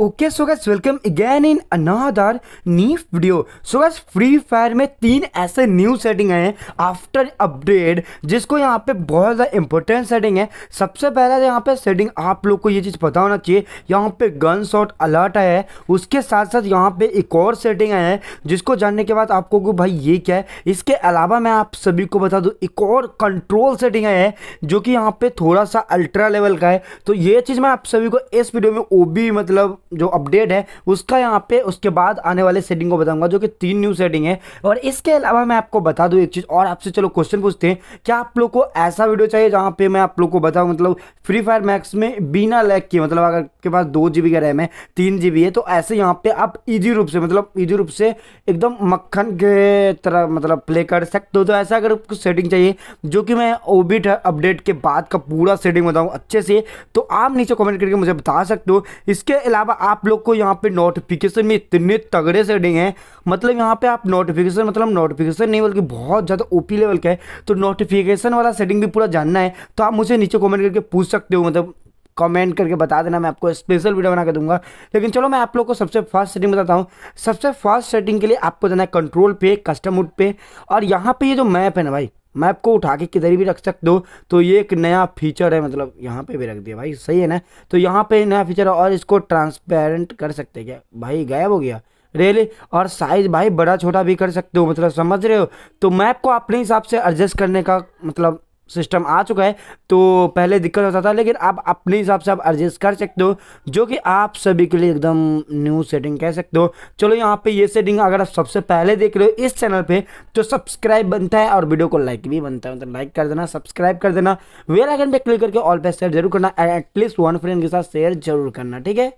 okay so guys welcome again in another new video so guys free fire में तीन ऐसे new setting हैं after update जिसको यहाँ पे बहुत ज़्यादा इंपॉर्टेंट सेटिंग है सबसे पहला यहाँ पे सेटिंग आप लोग को ये चीज़ पता होना चाहिए यहाँ पे गन शॉट अलर्ट है उसके साथ साथ यहाँ पे एक और सेटिंग आया है जिसको जानने के बाद आपको को भाई ये क्या है इसके अलावा मैं आप सभी को बता दूँ एक और कंट्रोल सेटिंग है जो कि यहाँ पर थोड़ा सा अल्ट्रा लेवल का है तो ये चीज़ मैं आप सभी को इस वीडियो में ओ मतलब जो अपडेट है उसका यहाँ पे उसके बाद आने वाले सेटिंग को बताऊंगा जो कि तीन न्यू सेटिंग है और इसके अलावा मैं आपको बता दूँ एक चीज़ और आपसे चलो क्वेश्चन पूछते हैं क्या आप लोग को ऐसा वीडियो चाहिए जहाँ पे मैं आप लोग को बताऊँ मतलब फ्री फायर मैक्स में बिना लैग के मतलब अगर के पास दो जी का रैम है तीन जी है तो ऐसे यहाँ पे आप ईजी रूप से मतलब ईजी रूप से एकदम मक्खन के तरह मतलब प्ले कर सकते हो तो ऐसा अगर आपको सेटिंग चाहिए जो कि मैं ओबिट अपडेट के बाद का पूरा सेटिंग बताऊँ अच्छे से तो आप नीचे कॉमेंट करके मुझे बता सकते हो इसके अलावा आप लोग को यहाँ पे नोटिफिकेशन में इतने तगड़े से हैं मतलब यहाँ पे आप नोटिफिकेशन मतलब नोटिफिकेशन नहीं बल्कि बहुत ज़्यादा ओपी लेवल का है तो नोटिफिकेशन वाला सेटिंग भी पूरा जानना है तो आप मुझे नीचे कॉमेंट करके पूछ सकते हो मतलब कमेंट करके बता देना मैं आपको स्पेशल वीडियो बना के दूंगा लेकिन चलो मैं आप लोग को सबसे फर्स्ट सेटिंग बताता हूँ सबसे फर्स्ट सेटिंग के लिए आपको जाना है कंट्रोल पे कस्टम उड पे और यहाँ पे ये जो मैप है ना भाई मैप को उठा के किधर भी रख सकते हो तो ये एक नया फीचर है मतलब यहाँ पे भी रख दिया भाई सही है ना तो यहाँ पे नया फीचर है और इसको ट्रांसपेरेंट कर सकते क्या भाई गायब हो गया रियली और साइज भाई बड़ा छोटा भी कर सकते हो मतलब समझ रहे हो तो मैप को अपने हिसाब से एडजस्ट करने का मतलब सिस्टम आ चुका है तो पहले दिक्कत होता था लेकिन आप अपने हिसाब से आप एडजस्ट कर सकते हो जो कि आप सभी के लिए एकदम न्यू सेटिंग कह सकते हो चलो यहाँ पे ये सेटिंग अगर आप सबसे पहले देख रहे हो इस चैनल पे तो सब्सक्राइब बनता है और वीडियो को लाइक भी बनता है मतलब तो लाइक कर देना सब्सक्राइब कर देना वेल आइकन पर क्लिक करके ऑल पे शेयर जरूर करना एटलीस्ट वन फ्रेंड के साथ शेयर जरूर करना ठीक है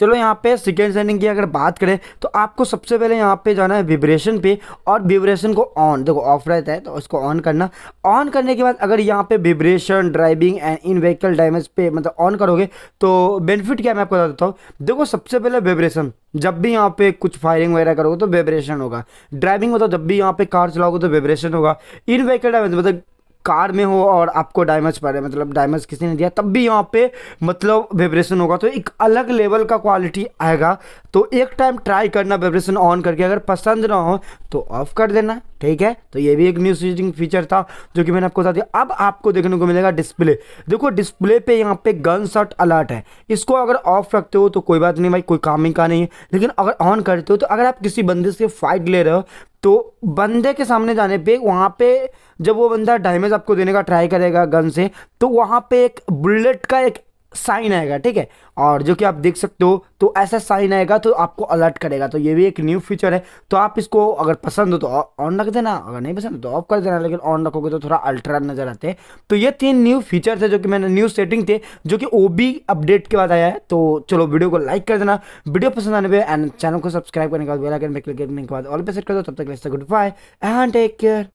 चलो यहाँ पे सेकेंड सेंडिंग की अगर बात करें तो आपको सबसे पहले यहाँ पे जाना है विब्रेशन पे और विब्रेशन को ऑन देखो ऑफ रहता है तो उसको ऑन करना ऑन करने के बाद अगर यहाँ पे vibration driving and in vehicle damage पे मतलब ऑन करोगे तो बेनिफिट क्या मैं आपको बता देता हूँ देखो सबसे पहले विब्रेशन जब भी यहाँ पे कुछ फायरिंग वगैरह करोगे तो वाइब्रेशन होगा ड्राइविंग मतलब जब भी यहाँ पे कार चलाओगे तो वाइब्रेशन होगा इन व्हीकल डैमेज मतलब कार में हो और आपको डायमंड्स पड़े मतलब डायमंड्स किसी ने दिया तब भी यहाँ पे मतलब वाइब्रेशन होगा तो एक अलग लेवल का क्वालिटी आएगा तो एक टाइम ट्राई करना वाइब्रेशन ऑन करके अगर पसंद ना हो तो ऑफ कर देना ठीक है तो ये भी एक न्यू स्विचिंग फीचर था जो कि मैंने आपको बता दिया अब आपको देखने को मिलेगा डिस्प्ले देखो डिस्प्ले पे यहाँ पे गन शॉट अलर्ट है इसको अगर ऑफ रखते हो तो कोई बात नहीं भाई कोई काम ही का नहीं है लेकिन अगर ऑन करते हो तो अगर आप किसी बंदे से फाइट ले रहे हो तो बंदे के सामने जाने पे वहाँ पे जब वो बंदा डैमेज आपको देने का ट्राई करेगा गन से तो वहाँ पे एक बुलेट का एक साइन आएगा ठीक है और जो कि आप देख सकते हो तो ऐसा साइन आएगा तो आपको अलर्ट करेगा तो ये भी एक न्यू फीचर है तो आप इसको अगर पसंद हो तो ऑन रख देना अगर नहीं पसंद तो ऑफ कर देना लेकिन ऑन रखोगे तो थोड़ा अल्ट्रा नजर आते हैं तो ये तीन न्यू फीचर थे जो कि मैंने न्यू सेटिंग थे जो कि ओ अपडेट के बाद आया है तो चलो वीडियो को लाइक कर देना वीडियो पसंद आने पर एंड चैनल को सब्सक्राइब करने के बाद बेलाइकन पर क्लिक करने के बाद ऑल पे सेट कर दो तब तक good bye and take care